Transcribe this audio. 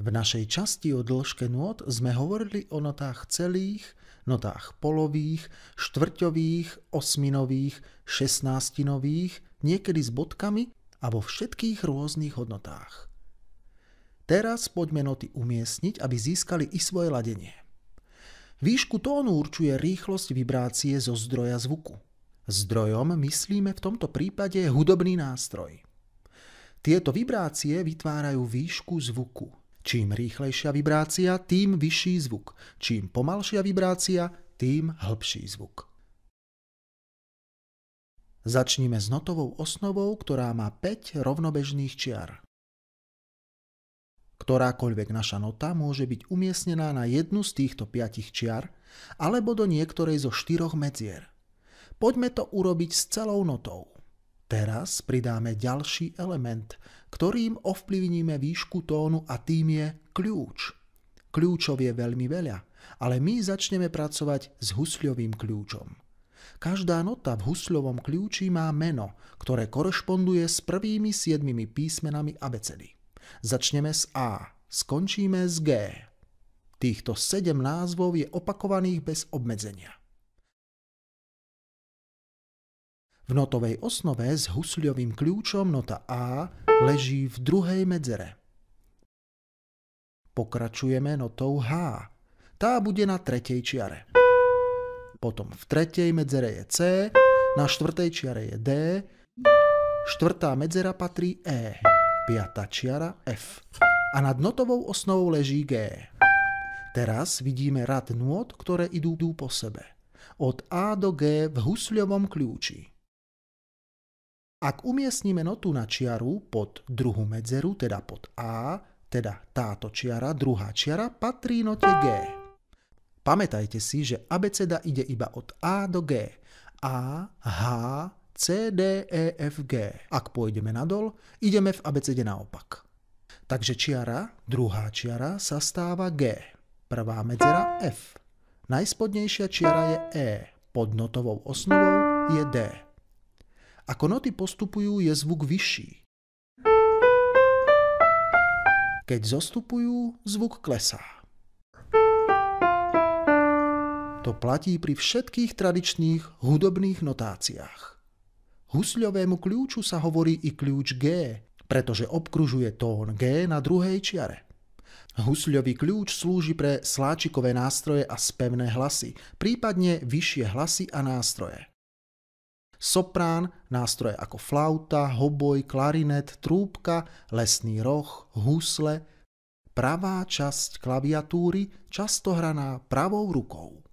V našej časti o dĺžke nôt sme hovorili o notách celých, notách polových, štvrťových, osminových, šestnástinových, niekedy s bodkami a vo všetkých rôznych hodnotách. Teraz poďme noty umiestniť, aby získali i svoje ladenie. Výšku tónu určuje rýchlosť vibrácie zo zdroja zvuku. Zdrojom myslíme v tomto prípade hudobný nástroj. Tieto vibrácie vytvárajú výšku zvuku – Čím rýchlejšia vibrácia, tým vyšší zvuk. Čím pomalšia vibrácia, tým hlbší zvuk. Začnime s notovou osnovou, ktorá má 5 rovnobežných čiar. Ktorákoľvek naša nota môže byť umiestnená na jednu z týchto 5 čiar alebo do niektorej zo štyroch medzier. Poďme to urobiť s celou notou. Teraz pridáme ďalší element, ktorým ovplyvníme výšku tónu a tým je kľúč. Kľúčov je veľmi veľa, ale my začneme pracovať s husľovým kľúčom. Každá nota v husľovom kľúči má meno, ktoré korešponduje s prvými siedmimi písmenami abecedy. Začneme s A, skončíme s G. Týchto sedem názvov je opakovaných bez obmedzenia. V notovej osnove s husľovým kľúčom nota A leží v druhej medzere. Pokračujeme notou H. Tá bude na tretej čiare. Potom v tretej medzere je C, na štvrtej čiare je D, štvrtá medzera patrí E, piatá čiara F. A nad notovou osnovou leží G. Teraz vidíme rad nôd, ktoré idú po sebe. Od A do G v husľovom kľúči. Ak umiestnime notu na čiaru pod druhú medzeru, teda pod A, teda táto čiara, druhá čiara, patrí note G. Pamätajte si, že abeceda ide iba od A do G. A, H, C, D, E, F, G. Ak pôjdeme nadol, ideme v abecede naopak. Takže čiara, druhá čiara, sa stáva G. Prvá medzera F. Najspodnejšia čiara je E. Pod notovou osnovou je D. Ako noty postupujú, je zvuk vyšší. Keď zostupujú, zvuk klesá. To platí pri všetkých tradičných hudobných notáciách. Husľovému kľúču sa hovorí i kľúč G, pretože obkružuje tón G na druhej čiare. Husľový kľúč slúži pre sláčikové nástroje a spevné hlasy, prípadne vyššie hlasy a nástroje. Soprán, nástroje ako flauta, hoboj, klarinet, trúbka, lesný roh, husle. Pravá časť klaviatúry, často hraná pravou rukou.